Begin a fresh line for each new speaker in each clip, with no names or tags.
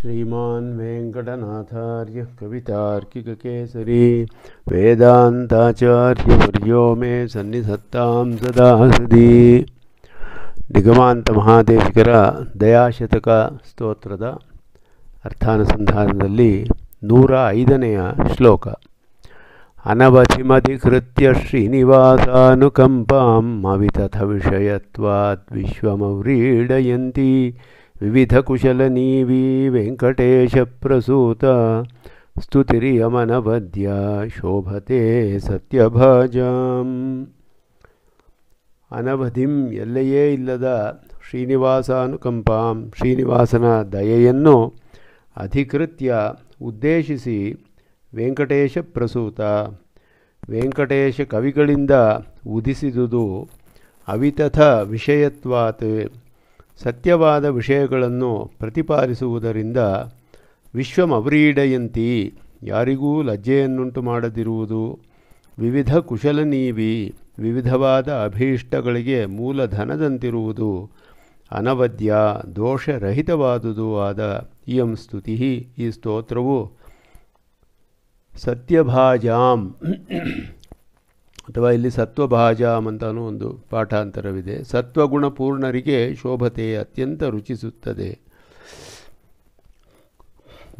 ಶ್ರೀಮನ್ ವೆಂಕಟನಾಥಾರ್ಯ कवितार्किककेसरी ವೇದಾಂತಾಚಾರ್ಯ मे सन्निधत्तां ಸದಾ हृदि ನಿಗಮಾಂತ ಮಹಾದೇವಿಕರ ದಯಾಶತಕ ಸ್ತೋತ್ರದ ಅರ್ಥಾನುಸಂಧಾನದಲ್ಲಿ ನೂರ ಐದನೆಯ ಶ್ಲೋಕ ಅನವಧಿಮಧಿಕೃತ್ಯ ಶ್ರೀನಿವಾಸಾನುಕಂಪಾಂ ಅವಿತಥ ವಿಷಯತ್ವಾದ್ ವಿಶ್ವಮವ್ರೀಡಯಂತಿ ವಿವಿಧ ಕುಶಲ ವೆಂಕಟೇಶ ವೆಂಕಟೇಶಪ್ರಸೂತ ಸ್ತುತಿರಿಯಮನವದ್ಯ ಶೋಭತೆ ಸತ್ಯಭಾಜ ಅನವಧಿಂ ಎಲ್ಲೆಯೇ ಇಲ್ಲದ ಶ್ರೀನಿವಾಸಾನುಕಂಪಾಂ ಶ್ರೀನಿವಾಸನ ದಯೆಯನ್ನು ಅಧಿಕೃತ್ಯ ಉದ್ದೇಶಿಸಿ ವೆಂಕಟೇಶ ಪ್ರಸೂತ ವೆಂಕಟೇಶ ಕವಿಗಳಿಂದ ಉದಿಸಿದುದು ಅವಿತಥ ವಿಷಯತ್ವಾತ್ ಸತ್ಯವಾದ ವಿಷಯಗಳನ್ನು ಪ್ರತಿಪಾದಿಸುವುದರಿಂದ ವಿಶ್ವಮವ್ರೀಡಯಂತಿ ಯಾರಿಗೂ ಲಜ್ಜೆಯನ್ನುಂಟು ಮಾಡದಿರುವುದು ವಿವಿಧ ಕುಶಲ ನೀವಿ ವಿವಿಧವಾದ ಅಭೀಷ್ಟಗಳಿಗೆ ಮೂಲಧನದಂತಿರುವುದು ಅನವದ್ಯ ದೋಷರಹಿತವಾದುದು ಆದ ಇಯಂ ಸ್ತುತಿ ಈ ಸ್ತೋತ್ರವು ಸತ್ಯಭಾಜಾಂ ಅಥವಾ ಇಲ್ಲಿ ಸತ್ವಭಾಜಾಮ್ ಅಂತಾನೂ ಒಂದು ಪಾಠಾಂತರವಿದೆ ಸತ್ವಗುಣ ಪೂರ್ಣರಿಗೆ ಶೋಭತೆ ಅತ್ಯಂತ ರುಚಿಸುತ್ತದೆ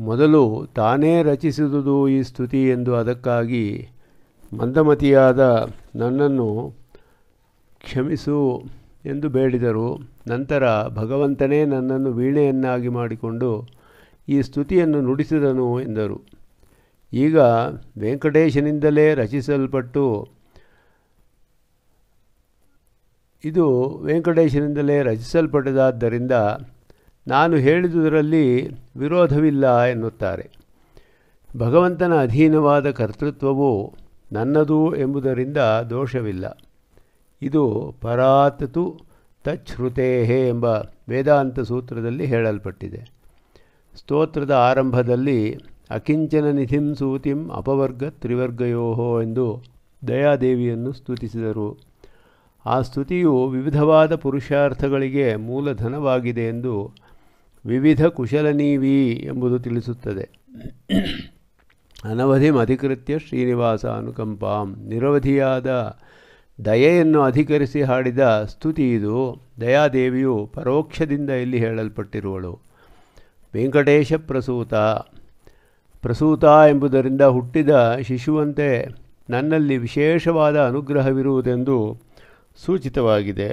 ಮೊದಲು ತಾನೇ ರಚಿಸಿದುದು ಈ ಸ್ತುತಿ ಎಂದು ಅದಕ್ಕಾಗಿ ಮಂದಮತಿಯಾದ ನನ್ನನ್ನು ಕ್ಷಮಿಸು ಎಂದು ಬೇಡಿದರು ನಂತರ ಭಗವಂತನೇ ನನ್ನನ್ನು ವೀಣೆಯನ್ನಾಗಿ ಮಾಡಿಕೊಂಡು ಈ ಸ್ತುತಿಯನ್ನು ನುಡಿಸಿದನು ಎಂದರು ಈಗ ವೆಂಕಟೇಶನಿಂದಲೇ ರಚಿಸಲ್ಪಟ್ಟು ಇದು ವೆಂಕಟೇಶನಿಂದಲೇ ರಚಿಸಲ್ಪಟ್ಟದಾದ್ದರಿಂದ ನಾನು ಹೇಳಿದುದರಲ್ಲಿ ವಿರೋಧವಿಲ್ಲ ಎನ್ನುತ್ತಾರೆ ಭಗವಂತನ ಅಧೀನವಾದ ಕರ್ತೃತ್ವವು ನನ್ನದು ಎಂಬುದರಿಂದ ದೋಷವಿಲ್ಲ ಇದು ಪರಾತತು ತಚ್ಛೃತೇಹೇ ಎಂಬ ವೇದಾಂತ ಸೂತ್ರದಲ್ಲಿ ಹೇಳಲ್ಪಟ್ಟಿದೆ ಸ್ತೋತ್ರದ ಆರಂಭದಲ್ಲಿ ಅಕಿಂಚನ ನಿಧಿಂ ಸೂತಿಂ ಅಪವರ್ಗ ತ್ರಿವರ್ಗಯೋಹೋ ಎಂದು ದಯಾದೇವಿಯನ್ನು ಸ್ತುತಿಸಿದರು ಆ ಸ್ತುತಿಯು ವಿವಿಧವಾದ ಪುರುಷಾರ್ಥಗಳಿಗೆ ಮೂಲಧನವಾಗಿದೆ ಎಂದು ವಿವಿಧ ಕುಶಲನೀವಿ ಎಂಬುದು ತಿಳಿಸುತ್ತದೆ ಅನವಧಿಮ್ ಅಧಿಕೃತ್ಯ ಶ್ರೀನಿವಾಸ ಅನುಕಂಪಾಂ ನಿರವಧಿಯಾದ ದಯೆಯನ್ನು ಅಧಿಕರಿಸಿ ಹಾಡಿದ ಸ್ತುತಿ ಇದು ದಯಾದೇವಿಯು ಪರೋಕ್ಷದಿಂದ ಇಲ್ಲಿ ಹೇಳಲ್ಪಟ್ಟಿರುವಳು ವೆಂಕಟೇಶ ಪ್ರಸೂತ ಪ್ರಸೂತ ಎಂಬುದರಿಂದ ಹುಟ್ಟಿದ ಶಿಶುವಂತೆ ನನ್ನಲ್ಲಿ ವಿಶೇಷವಾದ ಅನುಗ್ರಹವಿರುವುದೆಂದು ಸೂಚಿತವಾಗಿದೆ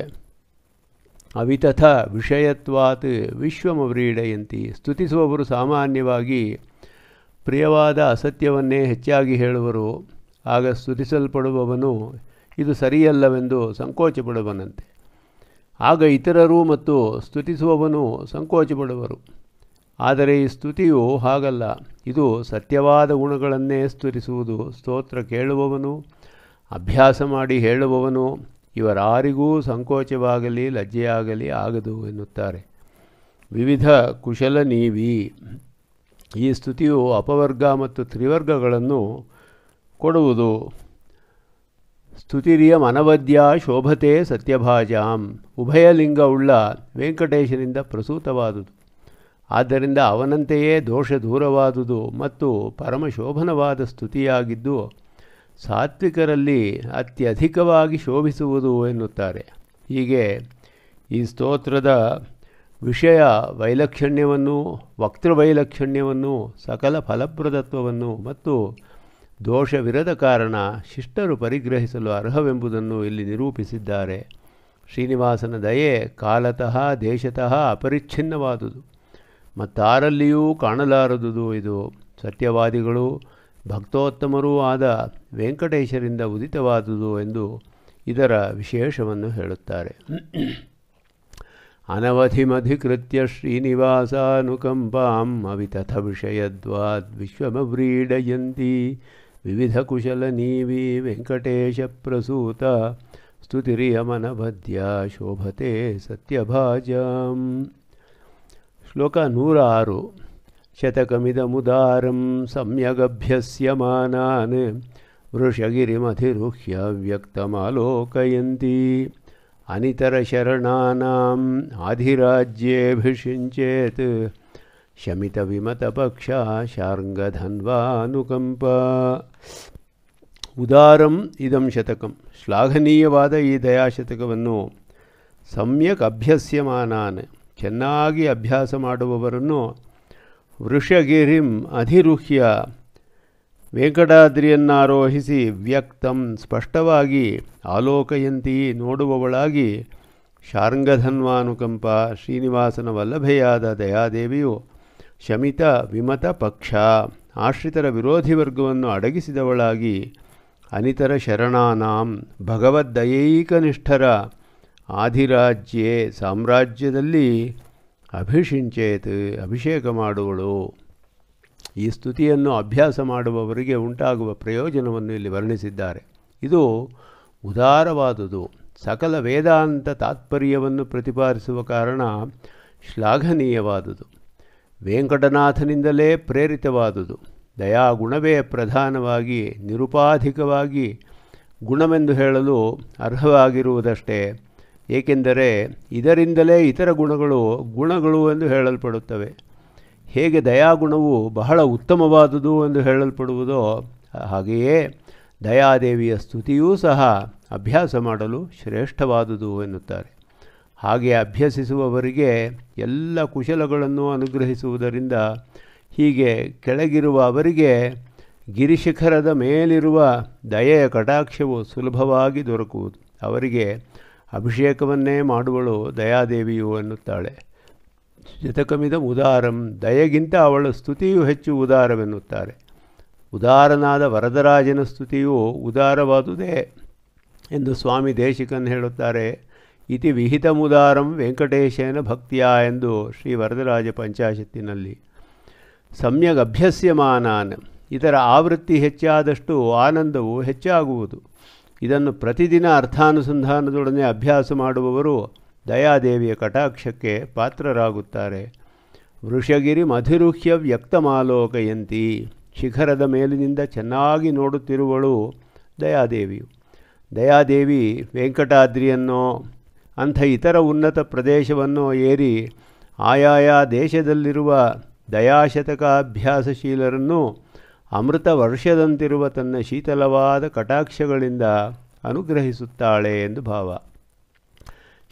ಅವಿತಥ ವಿಷಯತ್ವಾತ್ ವಿಶ್ವಮವ್ರೀಡಯಂತಿ ಸ್ತುತಿಸುವವರು ಸಾಮಾನ್ಯವಾಗಿ ಪ್ರಿಯವಾದ ಅಸತ್ಯವನ್ನೇ ಹೆಚ್ಚಾಗಿ ಹೇಳುವರು ಆಗ ಸ್ತುತಿಸಲ್ಪಡುವವನು ಇದು ಸರಿಯಲ್ಲವೆಂದು ಸಂಕೋಚಪಡುವನಂತೆ ಆಗ ಇತರರು ಮತ್ತು ಸ್ತುತಿಸುವವನು ಸಂಕೋಚಪಡುವರು ಆದರೆ ಈ ಸ್ತುತಿಯು ಹಾಗಲ್ಲ ಇದು ಸತ್ಯವಾದ ಗುಣಗಳನ್ನೇ ಸ್ತುತಿಸುವುದು ಸ್ತೋತ್ರ ಕೇಳುವವನು ಅಭ್ಯಾಸ ಮಾಡಿ ಹೇಳುವವನು ಇವರಾರಿಗೂ ಸಂಕೋಚವಾಗಲಿ ಲಜ್ಜೆಯಾಗಲಿ ಆಗದು ಎನ್ನುತ್ತಾರೆ ವಿವಿಧ ಕುಶಲ ನೀವಿ ಈ ಸ್ತುತಿಯು ಅಪವರ್ಗ ಮತ್ತು ತ್ರಿವರ್ಗಗಳನ್ನು ಕೊಡುವುದು ಸ್ತುತಿರಿಯ ಮನವದ್ಯ ಶೋಭತೆ ಸತ್ಯಭಾಜಾಂ ಉಭಯಲಿಂಗವುಳ್ಳ ವೆಂಕಟೇಶನಿಂದ ಪ್ರಸೂತವಾದುದು ಆದ್ದರಿಂದ ಅವನಂತೆಯೇ ದೋಷ ದೂರವಾದುದು ಮತ್ತು ಪರಮಶೋಭನವಾದ ಸ್ತುತಿಯಾಗಿದ್ದು ಸಾತ್ವಿಕರಲ್ಲಿ ಅತ್ಯಧಿಕವಾಗಿ ಶೋಭಿಸುವುದು ಎನ್ನುತ್ತಾರೆ ಹೀಗೆ ಈ ಸ್ತೋತ್ರದ ವಿಷಯ ವೈಲಕ್ಷಣ್ಯವನ್ನು ವಕ್ತೃವೈಲಕ್ಷಣ್ಯವನ್ನು ಸಕಲ ಫಲಪ್ರದತ್ವವನ್ನು ಮತ್ತು ದೋಷವಿರದ ಕಾರಣ ಶಿಷ್ಟರು ಪರಿಗ್ರಹಿಸಲು ಅರ್ಹವೆಂಬುದನ್ನು ಇಲ್ಲಿ ನಿರೂಪಿಸಿದ್ದಾರೆ ಶ್ರೀನಿವಾಸನ ದಯೆ ಕಾಲತಃ ದೇಶತಃ ಅಪರಿಚ್ಛಿನ್ನವಾದುದು ಮತ್ತಾರಲ್ಲಿಯೂ ಕಾಣಲಾರದುದು ಇದು ಸತ್ಯವಾದಿಗಳು ಭಕ್ತೋತ್ತಮರೂ ಆದ ವೆಂಕಟೇಶರಿಂದ ಉದಿತವಾದುದು ಎಂದು ಇದರ ವಿಶೇಷವನ್ನು ಹೇಳುತ್ತಾರೆ ಅನವಧಿಮಧಿಕೃತ್ಯ ಶ್ರೀನಿವಾಸಾನುಕಂಪಾಂ ಅವಿತಥ ವಿಷಯದ್ವಾದ್ ವೆಂಕಟೇಶ ಪ್ರಸೂತ ಸ್ತುತಿರಿಯ ಸ್ತುತಿರಿಯಮನಭದ್ಯ ಶೋಭತೆ ಸತ್ಯಭಾಜಂ ಶ್ಲೋಕ ನೂರ ಆರು शतकमिदमुदारं सम्यगभ्यस्यमानान् वृषगिरिमधिरुह्यव्यक्तमालोकयन्ती अनितरशरणानाम् आधिराज्येऽभिषिञ्चेत् शमितविमतपक्षा शार्ङ्गधन्वानुकम्पा उदारम् इदं शतकं श्लाघनीयवाद दयाशतकवन्नो सम्यक् अभ्यस्यमानान् चि ವೃಷಗಿರಿಂ ಅಧಿರುಹ್ಯ ವೆಂಕಟಾದ್ರಿಯನ್ನಾರೋಹಿಸಿ ವ್ಯಕ್ತಂ ಸ್ಪಷ್ಟವಾಗಿ ಆಲೋಕಯಂತಿ ನೋಡುವವಳಾಗಿ ಶಾರ್ಂಗಧನ್ವಾನುಕಂಪ ಶ್ರೀನಿವಾಸನ ವಲ್ಲಭೆಯಾದ ದಯಾದೇವಿಯು ಶಮಿತ ವಿಮತ ಪಕ್ಷ ಆಶ್ರಿತರ ವಿರೋಧಿ ವರ್ಗವನ್ನು ಅಡಗಿಸಿದವಳಾಗಿ ಅನಿತರ ಶರಣಾನಾಂ ಭಗವದ್ದಯೈಕನಿಷ್ಠರ ಆಧಿರಾಜ್ಯೆ ಸಾಮ್ರಾಜ್ಯದಲ್ಲಿ ಅಭಿಷಿಂಚೇತ್ ಅಭಿಷೇಕ ಮಾಡುವಳು ಈ ಸ್ತುತಿಯನ್ನು ಅಭ್ಯಾಸ ಮಾಡುವವರಿಗೆ ಉಂಟಾಗುವ ಪ್ರಯೋಜನವನ್ನು ಇಲ್ಲಿ ವರ್ಣಿಸಿದ್ದಾರೆ ಇದು ಉದಾರವಾದುದು ಸಕಲ ವೇದಾಂತ ತಾತ್ಪರ್ಯವನ್ನು ಪ್ರತಿಪಾದಿಸುವ ಕಾರಣ ಶ್ಲಾಘನೀಯವಾದುದು ವೆಂಕಟನಾಥನಿಂದಲೇ ಪ್ರೇರಿತವಾದುದು ದಯಾಗುಣವೇ ಪ್ರಧಾನವಾಗಿ ನಿರುಪಾಧಿಕವಾಗಿ ಗುಣವೆಂದು ಹೇಳಲು ಅರ್ಹವಾಗಿರುವುದಷ್ಟೇ ಏಕೆಂದರೆ ಇದರಿಂದಲೇ ಇತರ ಗುಣಗಳು ಗುಣಗಳು ಎಂದು ಹೇಳಲ್ಪಡುತ್ತವೆ ಹೇಗೆ ದಯಾಗುಣವು ಬಹಳ ಉತ್ತಮವಾದುದು ಎಂದು ಹೇಳಲ್ಪಡುವುದೋ ಹಾಗೆಯೇ ದಯಾದೇವಿಯ ಸ್ತುತಿಯೂ ಸಹ ಅಭ್ಯಾಸ ಮಾಡಲು ಶ್ರೇಷ್ಠವಾದುದು ಎನ್ನುತ್ತಾರೆ ಹಾಗೆ ಅಭ್ಯಸಿಸುವವರಿಗೆ ಎಲ್ಲ ಕುಶಲಗಳನ್ನು ಅನುಗ್ರಹಿಸುವುದರಿಂದ ಹೀಗೆ ಕೆಳಗಿರುವ ಅವರಿಗೆ ಗಿರಿಶಿಖರದ ಮೇಲಿರುವ ದಯೆಯ ಕಟಾಕ್ಷವು ಸುಲಭವಾಗಿ ದೊರಕುವುದು ಅವರಿಗೆ ಅಭಿಷೇಕವನ್ನೇ ಮಾಡುವಳು ದಯಾದೇವಿಯು ಎನ್ನುತ್ತಾಳೆ ಜತಕಮಿದ ಉದಾರಂ ದಯಗಿಂತ ಅವಳ ಸ್ತುತಿಯು ಹೆಚ್ಚು ಉದಾರವೆನ್ನುತ್ತಾರೆ ಉದಾರನಾದ ವರದರಾಜನ ಸ್ತುತಿಯು ಉದಾರವಾದುದೇ ಎಂದು ಸ್ವಾಮಿ ದೇಶಿಕನ್ ಹೇಳುತ್ತಾರೆ ಇತಿ ಉದಾರಂ ವೆಂಕಟೇಶನ ಭಕ್ತಿಯ ಎಂದು ಶ್ರೀ ವರದರಾಜ ಪಂಚಾಶತ್ತಿನಲ್ಲಿ ಸಮ್ಯಗ್ ಅಭ್ಯಸ್ಯಮಾನಾನ್ ಇದರ ಆವೃತ್ತಿ ಹೆಚ್ಚಾದಷ್ಟು ಆನಂದವು ಹೆಚ್ಚಾಗುವುದು ಇದನ್ನು ಪ್ರತಿದಿನ ಅರ್ಥಾನುಸಂಧಾನದೊಡನೆ ಅಭ್ಯಾಸ ಮಾಡುವವರು ದಯಾದೇವಿಯ ಕಟಾಕ್ಷಕ್ಕೆ ಪಾತ್ರರಾಗುತ್ತಾರೆ ವೃಷಗಿರಿ ಮಧುರುಹ್ಯ ವ್ಯಕ್ತಮಾಲೋಕಯಂತಿ ಶಿಖರದ ಮೇಲಿನಿಂದ ಚೆನ್ನಾಗಿ ನೋಡುತ್ತಿರುವಳು ದಯಾದೇವಿಯು ದಯಾದೇವಿ ವೆಂಕಟಾದ್ರಿಯನ್ನೋ ಅಂಥ ಇತರ ಉನ್ನತ ಪ್ರದೇಶವನ್ನೋ ಏರಿ ಆಯಾಯ ದೇಶದಲ್ಲಿರುವ ದಯಾಶತಕಾಭ್ಯಾಸಶೀಲರನ್ನು ಅಮೃತ ವರ್ಷದಂತಿರುವ ತನ್ನ ಶೀತಲವಾದ ಕಟಾಕ್ಷಗಳಿಂದ ಅನುಗ್ರಹಿಸುತ್ತಾಳೆ ಎಂದು ಭಾವ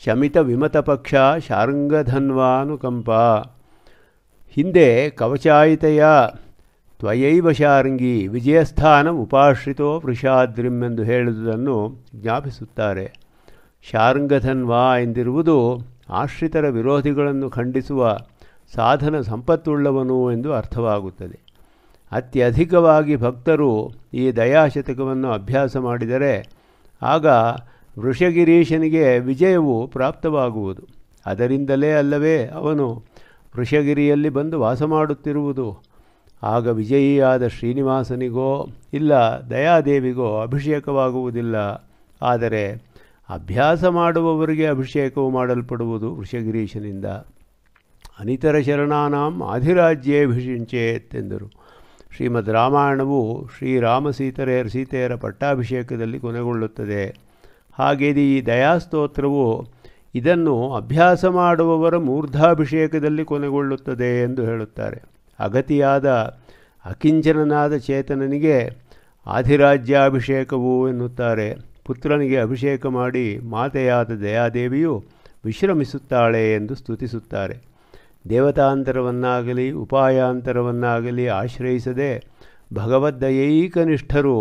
ಶಮಿತ ವಿಮತ ಪಕ್ಷ ಶಾರ್ಂಗಧನ್ವಾನುಕಂಪ ಹಿಂದೆ ಕವಚಾಯಿತೆಯ ತ್ವಯೈವ ಶಾರಂಗಿ ವಿಜಯಸ್ಥಾನ ಉಪಾಶ್ರಿತೋ ವೃಷಾದ್ರಿಂ ಎಂದು ಹೇಳುವುದನ್ನು ಜ್ಞಾಪಿಸುತ್ತಾರೆ ಶಾರ್ಂಗಧನ್ವಾ ಎಂದಿರುವುದು ಆಶ್ರಿತರ ವಿರೋಧಿಗಳನ್ನು ಖಂಡಿಸುವ ಸಾಧನ ಸಂಪತ್ತುಳ್ಳವನು ಎಂದು ಅರ್ಥವಾಗುತ್ತದೆ ಅತ್ಯಧಿಕವಾಗಿ ಭಕ್ತರು ಈ ದಯಾಶತಕವನ್ನು ಅಭ್ಯಾಸ ಮಾಡಿದರೆ ಆಗ ವೃಷಗಿರೀಶನಿಗೆ ವಿಜಯವು ಪ್ರಾಪ್ತವಾಗುವುದು ಅದರಿಂದಲೇ ಅಲ್ಲವೇ ಅವನು ವೃಷಗಿರಿಯಲ್ಲಿ ಬಂದು ವಾಸ ಮಾಡುತ್ತಿರುವುದು ಆಗ ವಿಜಯಿಯಾದ ಶ್ರೀನಿವಾಸನಿಗೋ ಇಲ್ಲ ದಯಾದೇವಿಗೋ ಅಭಿಷೇಕವಾಗುವುದಿಲ್ಲ ಆದರೆ ಅಭ್ಯಾಸ ಮಾಡುವವರಿಗೆ ಅಭಿಷೇಕವು ಮಾಡಲ್ಪಡುವುದು ವೃಷಗಿರೀಶನಿಂದ ಅನಿತರ ಶರಣಾನಾಂ ಆಧಿರಾಜ್ಯೇ ಎಂದರು ಶ್ರೀಮದ್ ರಾಮಾಯಣವು ಶ್ರೀರಾಮ ಸೀತರೆಯರ ಸೀತೆಯರ ಪಟ್ಟಾಭಿಷೇಕದಲ್ಲಿ ಕೊನೆಗೊಳ್ಳುತ್ತದೆ ಹಾಗೆಯೇ ಈ ದಯಾಸ್ತೋತ್ರವು ಇದನ್ನು ಅಭ್ಯಾಸ ಮಾಡುವವರ ಮೂರ್ಧಾಭಿಷೇಕದಲ್ಲಿ ಕೊನೆಗೊಳ್ಳುತ್ತದೆ ಎಂದು ಹೇಳುತ್ತಾರೆ ಅಗತಿಯಾದ ಅಕಿಂಚನನಾದ ಚೇತನನಿಗೆ ಆಧಿರಾಜ್ಯಾಭಿಷೇಕವು ಎನ್ನುತ್ತಾರೆ ಪುತ್ರನಿಗೆ ಅಭಿಷೇಕ ಮಾಡಿ ಮಾತೆಯಾದ ದಯಾದೇವಿಯು ವಿಶ್ರಮಿಸುತ್ತಾಳೆ ಎಂದು ಸ್ತುತಿಸುತ್ತಾರೆ ದೇವತಾಂತರವನ್ನಾಗಲಿ ಉಪಾಯಾಂತರವನ್ನಾಗಲಿ ಆಶ್ರಯಿಸದೆ ಭಗವದ್ದಯೈಕನಿಷ್ಠರು ಏಕನಿಷ್ಠರು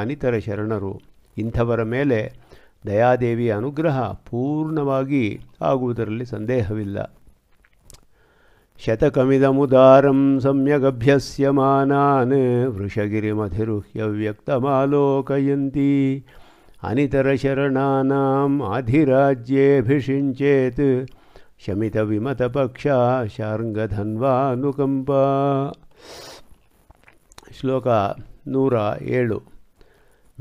ಅನಿತರ ಶರಣರು ಇಂಥವರ ಮೇಲೆ ದಯಾದೇವಿಯ ಅನುಗ್ರಹ ಪೂರ್ಣವಾಗಿ ಆಗುವುದರಲ್ಲಿ ಸಂದೇಹವಿಲ್ಲ ಶತಕಮಿದಮುದಾರಂ ಸಮ್ಯಗಭ್ಯಸ್ಯ ಮಾನಾನ್ ವೃಷಗಿರಿಮಧಿರುಹ್ಯ ವ್ಯಕ್ತಮಾಲೋಕಯಂತಿ ಅನಿತರ ಶರಣಾನಾಂ ಅಧಿರಾಜ್ಯೇಭಿಷಿಂಚೇತ್ शमितविमतपक्षा शार्ङ्गधन्वानुकम्पा श्लोक नूरा एळु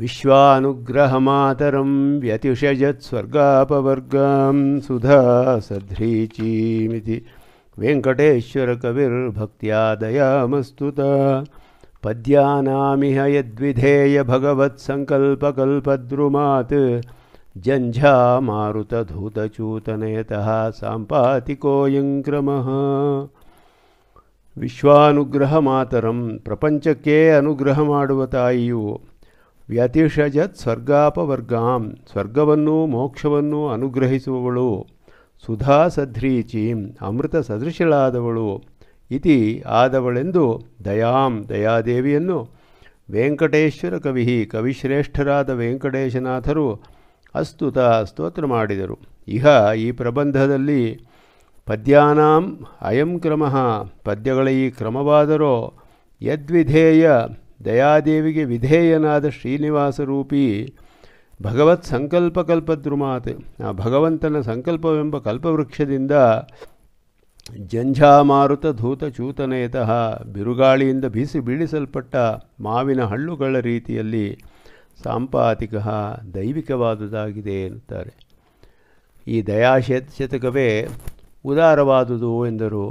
विश्वानुग्रहमातरं सुधा सध्रीचीमिति वेङ्कटेश्वरकविर्भक्त्या दयामस्तुत पद्यानामिह यद्विधेय झञ्झामारुतधूतचूतनयतः साम्पातिकोऽयं क्रमः ವಿಶ್ವಾನುಗ್ರಹ ಮಾತರಂ ಪ್ರಪಂಚಕ್ಕೆ ಅನುಗ್ರಹ ಮಾಡುವ ತಾಯಿಯು ವ್ಯತಿಷಜತ್ ಸ್ವರ್ಗಾಪವರ್ಗಾಂ ಸ್ವರ್ಗವನ್ನೂ ಮೋಕ್ಷವನ್ನೂ ಅನುಗ್ರಹಿಸುವವಳು ಸುಧಾ ಸಧ್ರೀಚೀಂ ಅಮೃತ ಸದೃಶಳಾದವಳು ಇತಿ ಆದವಳೆಂದು ದಯಾಂ ದಯಾದೇವಿಯನ್ನು ವೆಂಕಟೇಶ್ವರ ಕವಿ ಕವಿಶ್ರೇಷ್ಠರಾದ ವೆಂಕಟೇಶನಾಥರು ಅಸ್ತುತ ಸ್ತೋತ್ರ ಮಾಡಿದರು ಇಹ ಈ ಪ್ರಬಂಧದಲ್ಲಿ ಪದ್ಯಾನಾಂ ಅಯಂ ಕ್ರಮ ಪದ್ಯಗಳ ಈ ಕ್ರಮವಾದರೋ ಯದ್ವಿಧೇಯ ದಯಾದೇವಿಗೆ ವಿಧೇಯನಾದ ಶ್ರೀನಿವಾಸ ರೂಪಿ ಭಗವತ್ ಕಲ್ಪದ್ರುಮಾತ್ ಆ ಭಗವಂತನ ಸಂಕಲ್ಪವೆಂಬ ಕಲ್ಪವೃಕ್ಷದಿಂದ ಜಂಝಾಮಾರುತ ಚೂತನೆಯತಃ ಬಿರುಗಾಳಿಯಿಂದ ಬೀಸಿ ಬೀಳಿಸಲ್ಪಟ್ಟ ಮಾವಿನ ಹಳ್ಳುಗಳ ರೀತಿಯಲ್ಲಿ ಸಾಂಪಾತಿಕ ದೈವಿಕವಾದುದಾಗಿದೆ ಎನ್ನುತ್ತಾರೆ ಈ ದಯಾಶತ್ ಶತಕವೇ ಉದಾರವಾದುದು ಎಂದರು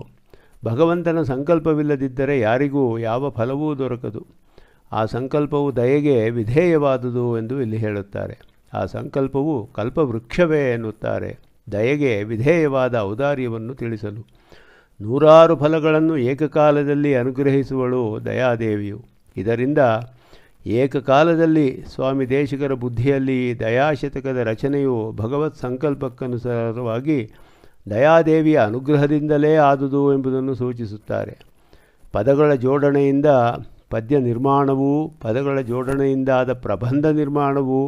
ಭಗವಂತನ ಸಂಕಲ್ಪವಿಲ್ಲದಿದ್ದರೆ ಯಾರಿಗೂ ಯಾವ ಫಲವೂ ದೊರಕದು ಆ ಸಂಕಲ್ಪವು ದಯೆಗೆ ವಿಧೇಯವಾದುದು ಎಂದು ಇಲ್ಲಿ ಹೇಳುತ್ತಾರೆ ಆ ಸಂಕಲ್ಪವು ಕಲ್ಪವೃಕ್ಷವೇ ಎನ್ನುತ್ತಾರೆ ದಯೆಗೆ ವಿಧೇಯವಾದ ಔದಾರ್ಯವನ್ನು ತಿಳಿಸಲು ನೂರಾರು ಫಲಗಳನ್ನು ಏಕಕಾಲದಲ್ಲಿ ಅನುಗ್ರಹಿಸುವಳು ದಯಾದೇವಿಯು ಇದರಿಂದ ಏಕಕಾಲದಲ್ಲಿ ಸ್ವಾಮಿ ದೇಶಿಕರ ಬುದ್ಧಿಯಲ್ಲಿ ದಯಾಶತಕದ ರಚನೆಯು ಭಗವತ್ ಸಂಕಲ್ಪಕ್ಕನುಸಾರವಾಗಿ ದಯಾದೇವಿಯ ಅನುಗ್ರಹದಿಂದಲೇ ಆದುದು ಎಂಬುದನ್ನು ಸೂಚಿಸುತ್ತಾರೆ ಪದಗಳ ಜೋಡಣೆಯಿಂದ ಪದ್ಯ ನಿರ್ಮಾಣವು ಪದಗಳ ಜೋಡಣೆಯಿಂದಾದ ಪ್ರಬಂಧ ನಿರ್ಮಾಣವು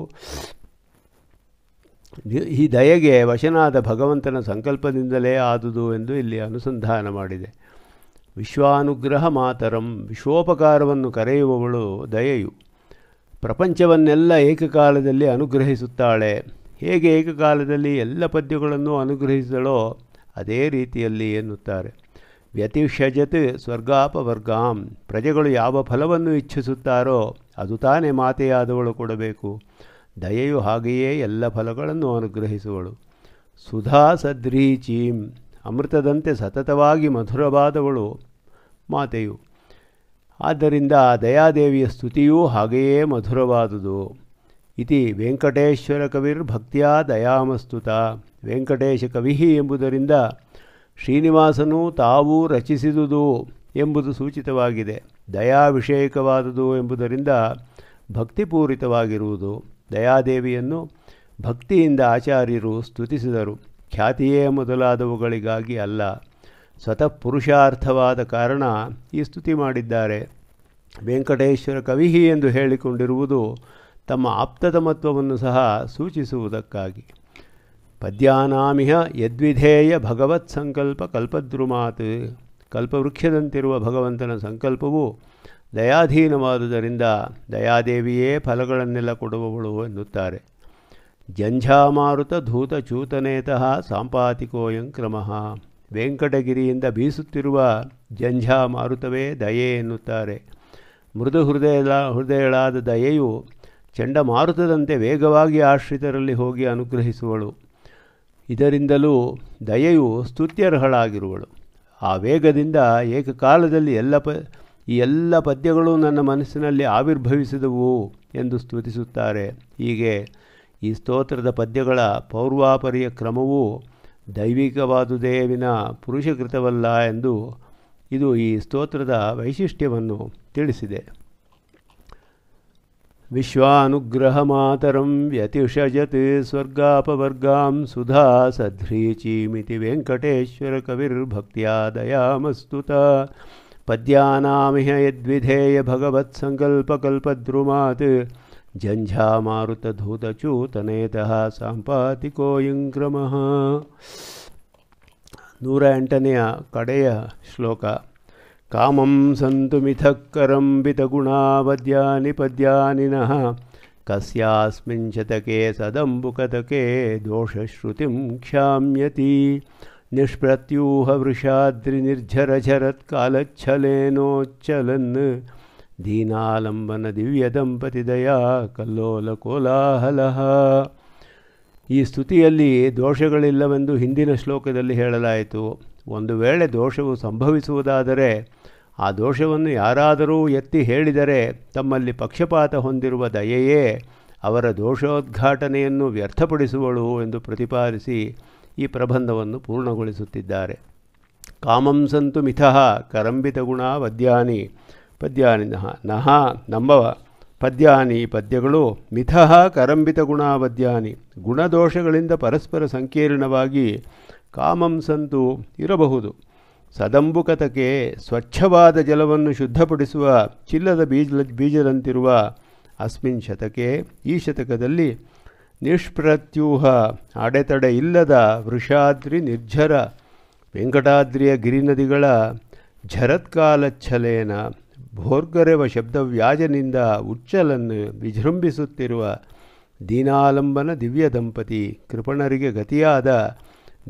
ಈ ದಯೆಗೆ ವಶನಾದ ಭಗವಂತನ ಸಂಕಲ್ಪದಿಂದಲೇ ಆದುದು ಎಂದು ಇಲ್ಲಿ ಅನುಸಂಧಾನ ಮಾಡಿದೆ ವಿಶ್ವಾನುಗ್ರಹ ಮಾತರಂ ವಿಶ್ವೋಪಕಾರವನ್ನು ಕರೆಯುವವಳು ದಯೆಯು ಪ್ರಪಂಚವನ್ನೆಲ್ಲ ಏಕಕಾಲದಲ್ಲಿ ಅನುಗ್ರಹಿಸುತ್ತಾಳೆ ಹೇಗೆ ಏಕಕಾಲದಲ್ಲಿ ಎಲ್ಲ ಪದ್ಯಗಳನ್ನು ಅನುಗ್ರಹಿಸಿದಳೋ ಅದೇ ರೀತಿಯಲ್ಲಿ ಎನ್ನುತ್ತಾರೆ ವ್ಯತಿಷಜತ್ ಸ್ವರ್ಗಾಪವರ್ಗಾಂ ಪ್ರಜೆಗಳು ಯಾವ ಫಲವನ್ನು ಇಚ್ಛಿಸುತ್ತಾರೋ ಅದು ತಾನೇ ಮಾತೆಯಾದವಳು ಕೊಡಬೇಕು ದಯೆಯು ಹಾಗೆಯೇ ಎಲ್ಲ ಫಲಗಳನ್ನು ಅನುಗ್ರಹಿಸುವಳು ಸುಧಾ ಸದ್ರೀಚೀಂ ಅಮೃತದಂತೆ ಸತತವಾಗಿ ಮಧುರವಾದವಳು ಮಾತೆಯು ಆದ್ದರಿಂದ ದಯಾದೇವಿಯ ಸ್ತುತಿಯೂ ಹಾಗೆಯೇ ಮಧುರವಾದುದು ಇತಿ ವೆಂಕಟೇಶ್ವರ ಕವಿರ್ ಭಕ್ತಿಯ ದಯಾಮಸ್ತುತ ವೆಂಕಟೇಶ ಕವಿ ಎಂಬುದರಿಂದ ಶ್ರೀನಿವಾಸನು ತಾವು ರಚಿಸಿದುದು ಎಂಬುದು ಸೂಚಿತವಾಗಿದೆ ದಯಾ ಎಂಬುದರಿಂದ ಭಕ್ತಿಪೂರಿತವಾಗಿರುವುದು ದಯಾದೇವಿಯನ್ನು ಭಕ್ತಿಯಿಂದ ಆಚಾರ್ಯರು ಸ್ತುತಿಸಿದರು ಖ್ಯಾತಿಯೇ ಮೊದಲಾದವುಗಳಿಗಾಗಿ ಅಲ್ಲ ಸ್ವತಃ ಪುರುಷಾರ್ಥವಾದ ಕಾರಣ ಈ ಸ್ತುತಿ ಮಾಡಿದ್ದಾರೆ ವೆಂಕಟೇಶ್ವರ ಕವಿಹಿ ಎಂದು ಹೇಳಿಕೊಂಡಿರುವುದು ತಮ್ಮ ಆಪ್ತತಮತ್ವವನ್ನು ಸಹ ಸೂಚಿಸುವುದಕ್ಕಾಗಿ ಪದ್ಯಾನಾಮಿಹ ಯದ್ವಿಧೇಯ ಭಗವತ್ ಸಂಕಲ್ಪ ಕಲ್ಪದ್ರುಮಾತ್ ಕಲ್ಪವೃಕ್ಷದಂತಿರುವ ಭಗವಂತನ ಸಂಕಲ್ಪವು ದಯಾಧೀನವಾದುದರಿಂದ ದಯಾದೇವಿಯೇ ಫಲಗಳನ್ನೆಲ್ಲ ಕೊಡುವವಳು ಎನ್ನುತ್ತಾರೆ ಜಂಝಾಮಾರುತ ಚೂತನೇತಃ ಸಾಂಪಾತಿಕೋಯಂ ಕ್ರಮಃ ವೆಂಕಟಗಿರಿಯಿಂದ ಬೀಸುತ್ತಿರುವ ಜಂಝಾ ಮಾರುತವೇ ದಯೆ ಎನ್ನುತ್ತಾರೆ ಮೃದು ಹೃದಯ ಹೃದಯಗಳಾದ ದಯೆಯು ಚಂಡಮಾರುತದಂತೆ ವೇಗವಾಗಿ ಆಶ್ರಿತರಲ್ಲಿ ಹೋಗಿ ಅನುಗ್ರಹಿಸುವಳು ಇದರಿಂದಲೂ ದಯೆಯು ಸ್ತುತ್ಯರ್ಹಳಾಗಿರುವಳು ಆ ವೇಗದಿಂದ ಏಕಕಾಲದಲ್ಲಿ ಎಲ್ಲ ಪ ಈ ಎಲ್ಲ ಪದ್ಯಗಳು ನನ್ನ ಮನಸ್ಸಿನಲ್ಲಿ ಆವಿರ್ಭವಿಸಿದವು ಎಂದು ಸ್ತುತಿಸುತ್ತಾರೆ ಹೀಗೆ ಈ ಸ್ತೋತ್ರದ ಪದ್ಯಗಳ ಪೌರ್ವಾಪರಿಯ ಕ್ರಮವು ದೈವಿಕವಾದುದೇ ವಿನ ಪುರುಷಕೃತವಲ್ಲ ಎಂದು ಇದು ಈ ಸ್ತೋತ್ರದ ವೈಶಿಷ್ಟ್ಯವನ್ನು ತಿಳಿಸಿದೆ ವಿಶ್ವಾನುಗ್ರಹ ಮಾತರಂ ವ್ಯತಿಷಜತ್ ಸ್ವರ್ಗಾಪವರ್ಗಾಂ ಸುಧಾ ಸಧ್ರೀಚೀಮಿತಿ ವೆಂಕಟೇಶ್ವರ ಕವಿರ್ಭಕ್ತಿಯ ದಯಾಮಸ್ತುತ ಪದ್ಯಾನಾಮಿಹ ಯದ್ವಿಧೇಯ ಭಗವತ್ಸಂಕಲ್ಪಕಲ್ಪದ್ರುಮಾತ್ झंझामारुतधूतचूतनेत सांपातिकोयंक्रम नूर एंटनय कड़य श्लोक काम कामं सन्तुमिथकरंबितगुणावद्यानिपद्यानिन कस्यास्मिंशतके सदंबुकतके दोषश्रुतिं क्षाम्यति निष्प्रत्यूहवृषाद्रिनिर्झरझरत्कालच्छलेनोच्चलन् निर्झरझरत्कालच्छलेनोच्चलन् ದೀನಾಲಂಬನ ದಿವ್ಯ ದಂಪತಿ ದಯಾ ಕಲ್ಲೋಲ ಕೋಲಾಹಲಹ ಈ ಸ್ತುತಿಯಲ್ಲಿ ದೋಷಗಳಿಲ್ಲವೆಂದು ಹಿಂದಿನ ಶ್ಲೋಕದಲ್ಲಿ ಹೇಳಲಾಯಿತು ಒಂದು ವೇಳೆ ದೋಷವು ಸಂಭವಿಸುವುದಾದರೆ ಆ ದೋಷವನ್ನು ಯಾರಾದರೂ ಎತ್ತಿ ಹೇಳಿದರೆ ತಮ್ಮಲ್ಲಿ ಪಕ್ಷಪಾತ ಹೊಂದಿರುವ ದಯೆಯೇ ಅವರ ದೋಷೋದ್ಘಾಟನೆಯನ್ನು ವ್ಯರ್ಥಪಡಿಸುವಳು ಎಂದು ಪ್ರತಿಪಾದಿಸಿ ಈ ಪ್ರಬಂಧವನ್ನು ಪೂರ್ಣಗೊಳಿಸುತ್ತಿದ್ದಾರೆ ಕಾಮಂಸಂತು ಮಿಥಹ ಮಿಥಃ ಕರಂಬಿತ ಗುಣ ವದ್ಯಾನಿ ಪದ್ಯಾನಿ ನಹ ನಹ ನಂಬವ ಪದ್ಯಾನಿ ಪದ್ಯಗಳು ಮಿಥಃ ಕರಂಬಿತ ಗುಣಾಪದ್ಯಾನಿ ಗುಣದೋಷಗಳಿಂದ ಪರಸ್ಪರ ಸಂಕೀರ್ಣವಾಗಿ ಸಂತು ಇರಬಹುದು ಸದಂಬುಕತಕೆ ಸ್ವಚ್ಛವಾದ ಜಲವನ್ನು ಶುದ್ಧಪಡಿಸುವ ಚಿಲ್ಲದ ಬೀಜ ಬೀಜದಂತಿರುವ ಅಸ್ಮಿನ್ ಶತಕೆ ಈ ಶತಕದಲ್ಲಿ ನಿಷ್ಪ್ರತ್ಯೂಹ ಅಡೆತಡೆ ಇಲ್ಲದ ವೃಷಾದ್ರಿ ನಿರ್ಜರ ವೆಂಕಟಾದ್ರಿಯ ಗಿರಿನದಿಗಳ ಝರತ್ಕಾಲಚ್ಛಲೇನ ಭೋರ್ಗರೆವ ಶಬ್ದವ್ಯಾಜನಿಂದ ಉಚ್ಚಲನ್ನು ವಿಜೃಂಭಿಸುತ್ತಿರುವ ದೀನಾಲಂಬನ ದಿವ್ಯ ದಂಪತಿ ಕೃಪಣರಿಗೆ ಗತಿಯಾದ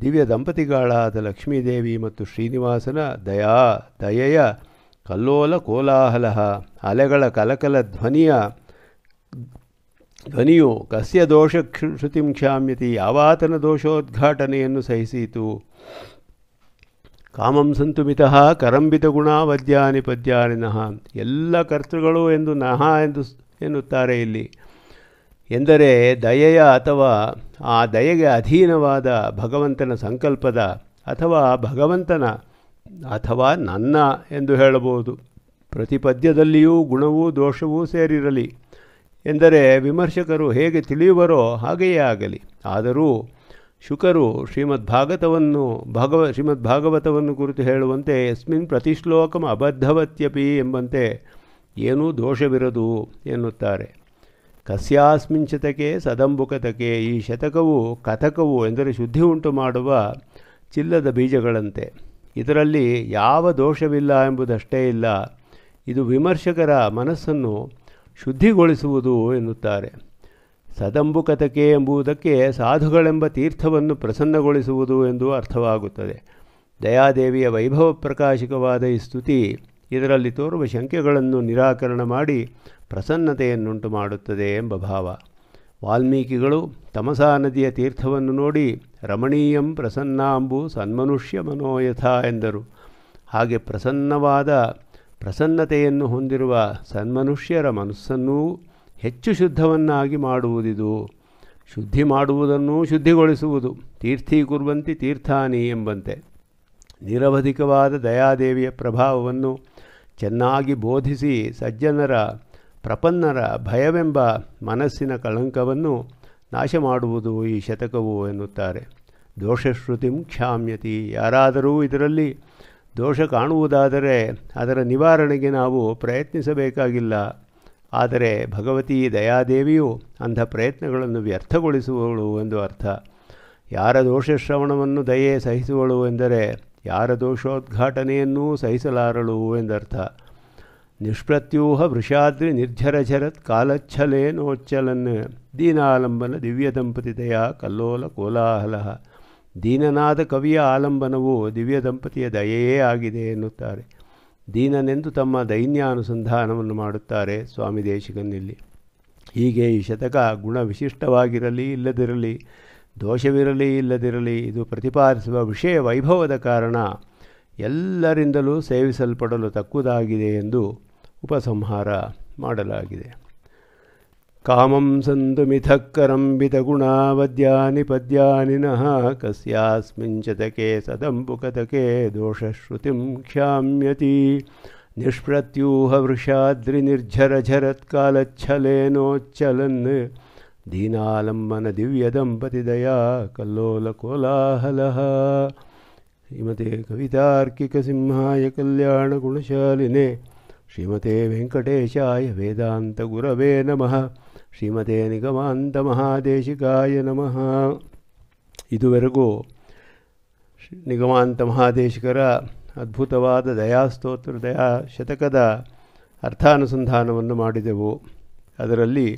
ದಿವ್ಯ ದಂಪತಿಗಳಾದ ಲಕ್ಷ್ಮೀದೇವಿ ಮತ್ತು ಶ್ರೀನಿವಾಸನ ದಯಾ ದಯೆಯ ಕಲ್ಲೋಲ ಕೋಲಾಹಲ ಅಲೆಗಳ ಕಲಕಲ ಧ್ವನಿಯ ಧ್ವನಿಯು ಕಸ್ಯ ದೋಷ ಕ್ಷುತಿಂ ಕ್ಷಾಮ್ಯತಿ ಯಾವಾತನ ದೋಷೋದ್ಘಾಟನೆಯನ್ನು ಸಹಿಸಿತು ಕಾಮಂ ಸಂತು ಕರಂಬಿತ ಗುಣ ವದ್ಯಾನಿ ಪದ್ಯಾನಿ ನಹ ಎಲ್ಲ ಕರ್ತೃಗಳು ಎಂದು ನಹ ಎಂದು ಎನ್ನುತ್ತಾರೆ ಇಲ್ಲಿ ಎಂದರೆ ದಯೆಯ ಅಥವಾ ಆ ದಯೆಗೆ ಅಧೀನವಾದ ಭಗವಂತನ ಸಂಕಲ್ಪದ ಅಥವಾ ಭಗವಂತನ ಅಥವಾ ನನ್ನ ಎಂದು ಹೇಳಬಹುದು ಪ್ರತಿಪದ್ಯದಲ್ಲಿಯೂ ಗುಣವೂ ದೋಷವೂ ಸೇರಿರಲಿ ಎಂದರೆ ವಿಮರ್ಶಕರು ಹೇಗೆ ತಿಳಿಯುವರೋ ಹಾಗೆಯೇ ಆಗಲಿ ಆದರೂ ಶುಕರು ಶ್ರೀಮದ್ ಭಾಗವ ಭಗವ ಶ್ರೀಮದ್ ಭಾಗವತವನ್ನು ಕುರಿತು ಹೇಳುವಂತೆ ಯಸ್ಮಿನ್ ಪ್ರತಿಶ್ಲೋಕಂ ಅಬದ್ಧವತ್ಯಪಿ ಎಂಬಂತೆ ಏನೂ ದೋಷವಿರದು ಎನ್ನುತ್ತಾರೆ ಕಸ್ಯಾಸ್ಮಿನ್ ಶತಕೆ ಸದಂಬುಕತಕೆ ಈ ಶತಕವು ಕಥಕವು ಎಂದರೆ ಶುದ್ಧಿ ಉಂಟು ಮಾಡುವ ಚಿಲ್ಲದ ಬೀಜಗಳಂತೆ ಇದರಲ್ಲಿ ಯಾವ ದೋಷವಿಲ್ಲ ಎಂಬುದಷ್ಟೇ ಇಲ್ಲ ಇದು ವಿಮರ್ಶಕರ ಮನಸ್ಸನ್ನು ಶುದ್ಧಿಗೊಳಿಸುವುದು ಎನ್ನುತ್ತಾರೆ ಸದಂಬು ಕಥಕೆ ಎಂಬುದಕ್ಕೆ ಸಾಧುಗಳೆಂಬ ತೀರ್ಥವನ್ನು ಪ್ರಸನ್ನಗೊಳಿಸುವುದು ಎಂದು ಅರ್ಥವಾಗುತ್ತದೆ ದಯಾದೇವಿಯ ವೈಭವ ಪ್ರಕಾಶಿಕವಾದ ಈ ಸ್ತುತಿ ಇದರಲ್ಲಿ ತೋರುವ ಶಂಕೆಗಳನ್ನು ನಿರಾಕರಣ ಮಾಡಿ ಪ್ರಸನ್ನತೆಯನ್ನುಂಟು ಮಾಡುತ್ತದೆ ಎಂಬ ಭಾವ ವಾಲ್ಮೀಕಿಗಳು ತಮಸಾ ನದಿಯ ತೀರ್ಥವನ್ನು ನೋಡಿ ರಮಣೀಯಂ ಪ್ರಸನ್ನಾಂಬು ಸನ್ಮನುಷ್ಯ ಮನೋಯಥ ಎಂದರು ಹಾಗೆ ಪ್ರಸನ್ನವಾದ ಪ್ರಸನ್ನತೆಯನ್ನು ಹೊಂದಿರುವ ಸನ್ಮನುಷ್ಯರ ಮನಸ್ಸನ್ನೂ ಹೆಚ್ಚು ಶುದ್ಧವನ್ನಾಗಿ ಮಾಡುವುದಿದು ಶುದ್ಧಿ ಮಾಡುವುದನ್ನು ಶುದ್ಧಿಗೊಳಿಸುವುದು ತೀರ್ಥೀ ತೀರ್ಥಾನಿ ಎಂಬಂತೆ ನಿರವಧಿಕವಾದ ದಯಾದೇವಿಯ ಪ್ರಭಾವವನ್ನು ಚೆನ್ನಾಗಿ ಬೋಧಿಸಿ ಸಜ್ಜನರ ಪ್ರಪನ್ನರ ಭಯವೆಂಬ ಮನಸ್ಸಿನ ಕಳಂಕವನ್ನು ನಾಶ ಮಾಡುವುದು ಈ ಶತಕವು ಎನ್ನುತ್ತಾರೆ ದೋಷಶ್ರುತಿಂ ಕ್ಷಾಮ್ಯತಿ ಯಾರಾದರೂ ಇದರಲ್ಲಿ ದೋಷ ಕಾಣುವುದಾದರೆ ಅದರ ನಿವಾರಣೆಗೆ ನಾವು ಪ್ರಯತ್ನಿಸಬೇಕಾಗಿಲ್ಲ ಆದರೆ ಭಗವತಿ ದಯಾದೇವಿಯು ಅಂಥ ಪ್ರಯತ್ನಗಳನ್ನು ವ್ಯರ್ಥಗೊಳಿಸುವಳು ಎಂದು ಅರ್ಥ ಯಾರ ದೋಷಶ್ರವಣವನ್ನು ದಯೆ ಸಹಿಸುವಳು ಎಂದರೆ ಯಾರ ದೋಷೋದ್ಘಾಟನೆಯನ್ನೂ ಸಹಿಸಲಾರಳು ಎಂದರ್ಥ ನಿಷ್ಪ್ರತ್ಯೂಹ ವೃಷಾದ್ರಿ ನಿರ್ಜರಝರತ್ ಕಾಲಚ್ಛಲೇನೋಚ್ಚಲನ್ ದೀನಾಲಂಬನ ದಿವ್ಯ ದಂಪತಿದಯ ಕಲ್ಲೋಲ ಕೋಲಾಹಲ ದೀನನಾದ ಕವಿಯ ಆಲಂಬನವು ದಿವ್ಯ ದಂಪತಿಯ ದಯೆಯೇ ಆಗಿದೆ ಎನ್ನುತ್ತಾರೆ ದೀನನೆಂದು ತಮ್ಮ ದೈನ್ಯ ಅನುಸಂಧಾನವನ್ನು ಮಾಡುತ್ತಾರೆ ಸ್ವಾಮಿ ದೇಶಿಕನಲ್ಲಿ ಹೀಗೆ ಈ ಶತಕ ಗುಣ ವಿಶಿಷ್ಟವಾಗಿರಲಿ ಇಲ್ಲದಿರಲಿ ದೋಷವಿರಲಿ ಇಲ್ಲದಿರಲಿ ಇದು ಪ್ರತಿಪಾದಿಸುವ ವಿಷಯ ವೈಭವದ ಕಾರಣ ಎಲ್ಲರಿಂದಲೂ ಸೇವಿಸಲ್ಪಡಲು ತಕ್ಕುದಾಗಿದೆ ಎಂದು ಉಪಸಂಹಾರ ಮಾಡಲಾಗಿದೆ कामं सन्तुमिथः करम्बितगुणावद्यानि पद्यानिनः कस्यास्मिञ्चतके सदम्बुकतके दोषश्रुतिं क्षाम्यति निष्प्रत्यूहवृषाद्रिनिर्झरझरत्कालच्छलेनोच्चलन् दीनालम्बनदिव्यदम्पतिदया कल्लोलकोलाहलः श्रीमते कवितार्किकसिंहाय कल्याणगुणशालिने श्रीमते वेङ्कटेशाय वेदान्तगुरवे नमः ಶ್ರೀಮತೆ ನಿಗಮಾಂತ ಮಹಾದೇಶಿಕಾಯ ನಮಃ ಇದುವರೆಗೂ ನಿಗಮಾಂತ ಮಹಾದೇಶಿಕರ ಅದ್ಭುತವಾದ ದಯಾಸ್ತೋತ್ರ ದಯಾ ಶತಕದ ಅರ್ಥಾನುಸಂಧಾನವನ್ನು ಮಾಡಿದೆವು ಅದರಲ್ಲಿ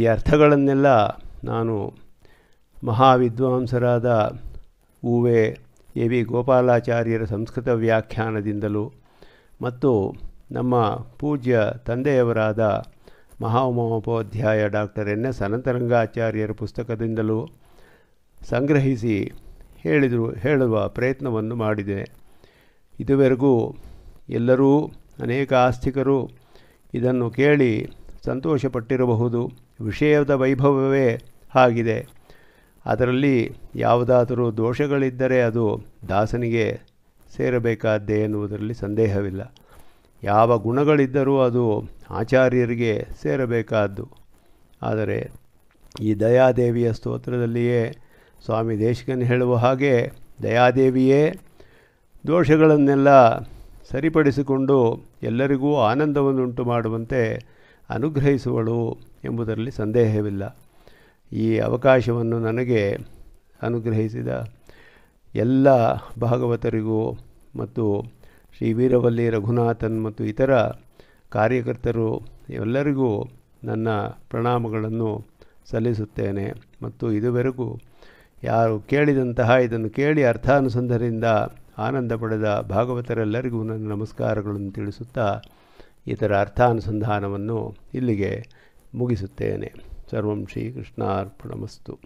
ಈ ಅರ್ಥಗಳನ್ನೆಲ್ಲ ನಾನು ಮಹಾವಿದ್ವಾಂಸರಾದ ಊವೆ ಎ ವಿ ಗೋಪಾಲಾಚಾರ್ಯರ ಸಂಸ್ಕೃತ ವ್ಯಾಖ್ಯಾನದಿಂದಲೂ ಮತ್ತು ನಮ್ಮ ಪೂಜ್ಯ ತಂದೆಯವರಾದ ಮಹಾಮಹೋಪಾಧ್ಯಾಯ ಡಾಕ್ಟರ್ ಎನ್ ಎಸ್ ಅನಂತರಂಗಾಚಾರ್ಯರ ಪುಸ್ತಕದಿಂದಲೂ ಸಂಗ್ರಹಿಸಿ ಹೇಳಿದರು ಹೇಳುವ ಪ್ರಯತ್ನವನ್ನು ಮಾಡಿದೆ ಇದುವರೆಗೂ ಎಲ್ಲರೂ ಅನೇಕ ಆಸ್ತಿಕರು ಇದನ್ನು ಕೇಳಿ ಸಂತೋಷಪಟ್ಟಿರಬಹುದು ವಿಷಯದ ವೈಭವವೇ ಆಗಿದೆ ಅದರಲ್ಲಿ ಯಾವುದಾದರೂ ದೋಷಗಳಿದ್ದರೆ ಅದು ದಾಸನಿಗೆ ಸೇರಬೇಕಾದ್ದೇ ಎನ್ನುವುದರಲ್ಲಿ ಸಂದೇಹವಿಲ್ಲ ಯಾವ ಗುಣಗಳಿದ್ದರೂ ಅದು ಆಚಾರ್ಯರಿಗೆ ಸೇರಬೇಕಾದ್ದು ಆದರೆ ಈ ದಯಾದೇವಿಯ ಸ್ತೋತ್ರದಲ್ಲಿಯೇ ಸ್ವಾಮಿ ದೇಶಿಕನ್ ಹೇಳುವ ಹಾಗೆ ದಯಾದೇವಿಯೇ ದೋಷಗಳನ್ನೆಲ್ಲ ಸರಿಪಡಿಸಿಕೊಂಡು ಎಲ್ಲರಿಗೂ ಆನಂದವನ್ನುಂಟು ಮಾಡುವಂತೆ ಅನುಗ್ರಹಿಸುವಳು ಎಂಬುದರಲ್ಲಿ ಸಂದೇಹವಿಲ್ಲ ಈ ಅವಕಾಶವನ್ನು ನನಗೆ ಅನುಗ್ರಹಿಸಿದ ಎಲ್ಲ ಭಾಗವತರಿಗೂ ಮತ್ತು ಶ್ರೀ ವೀರವಲ್ಲಿ ರಘುನಾಥನ್ ಮತ್ತು ಇತರ ಕಾರ್ಯಕರ್ತರು ಎಲ್ಲರಿಗೂ ನನ್ನ ಪ್ರಣಾಮಗಳನ್ನು ಸಲ್ಲಿಸುತ್ತೇನೆ ಮತ್ತು ಇದುವರೆಗೂ ಯಾರು ಕೇಳಿದಂತಹ ಇದನ್ನು ಕೇಳಿ ಅರ್ಥಾನುಸಂಧರಿಂದ ಆನಂದ ಪಡೆದ ಭಾಗವತರೆಲ್ಲರಿಗೂ ನನ್ನ ನಮಸ್ಕಾರಗಳನ್ನು ತಿಳಿಸುತ್ತಾ ಇದರ ಅರ್ಥಾನುಸಂಧಾನವನ್ನು ಇಲ್ಲಿಗೆ ಮುಗಿಸುತ್ತೇನೆ ಸರ್ವಂ ಶ್ರೀಕೃಷ್ಣಾರ್ಪಣಮಸ್ತು